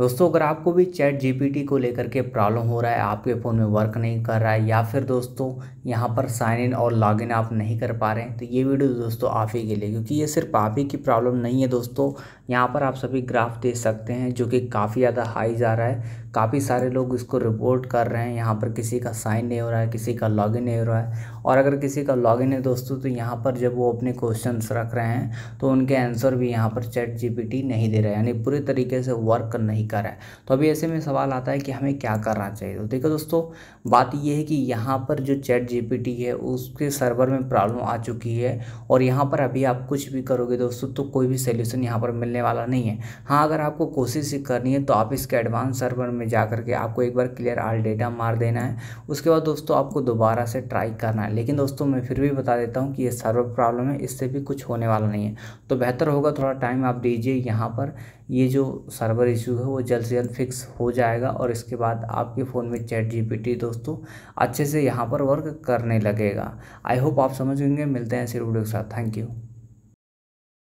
दोस्तों अगर आपको भी चैट जीपीटी को लेकर के प्रॉब्लम हो रहा है आपके फ़ोन में वर्क नहीं कर रहा है या फिर दोस्तों यहाँ पर साइन इन और लॉगिन आप नहीं कर पा रहे हैं तो ये वीडियो दोस्तों आप ही के लिए क्योंकि ये सिर्फ आप ही की प्रॉब्लम नहीं है दोस्तों यहाँ पर आप सभी ग्राफ देख सकते हैं जो कि काफ़ी ज़्यादा हाई जा रहा है काफ़ी सारे लोग इसको रिपोर्ट कर रहे हैं यहाँ पर किसी का साइन नहीं हो रहा है किसी का लॉगिन नहीं हो रहा है और अगर किसी का लॉगिन है दोस्तों तो यहाँ पर जब वो अपने क्वेश्चन रख रहे हैं तो उनके आंसर भी यहाँ पर चैट जीपीटी नहीं दे रहा है यानी पूरे तरीके से वर्क नहीं नहीं कर रहा है तो अभी ऐसे में सवाल आता है कि हमें क्या करना चाहिए तो देखो दोस्तों बात यह है कि यहाँ पर जो चैट जीपीटी है उसके सर्वर में प्रॉब्लम आ चुकी है और यहाँ पर अभी आप कुछ भी करोगे दोस्तों तो कोई भी सोल्यूशन यहाँ पर मिलने वाला नहीं है हाँ अगर आपको कोशिश करनी है तो आप इसके एडवांस सर्वर में जा करके आपको एक बार क्लियर आल डेटा मार देना है उसके बाद दोस्तों आपको दोबारा से ट्राई करना है लेकिन दोस्तों मैं फिर भी बता देता हूँ कि ये सर्वर प्रॉब्लम है इससे भी कुछ होने वाला नहीं है तो बेहतर होगा थोड़ा टाइम आप दीजिए यहाँ पर ये जो सर्वर इशू है वो जल्द से जल्द फिक्स हो जाएगा और इसके बाद आपके फ़ोन में चैट जीपीटी दोस्तों अच्छे से यहाँ पर वर्क करने लगेगा आई होप आप समझ मिलते हैं सिर्फ वीडियो के साथ थैंक यू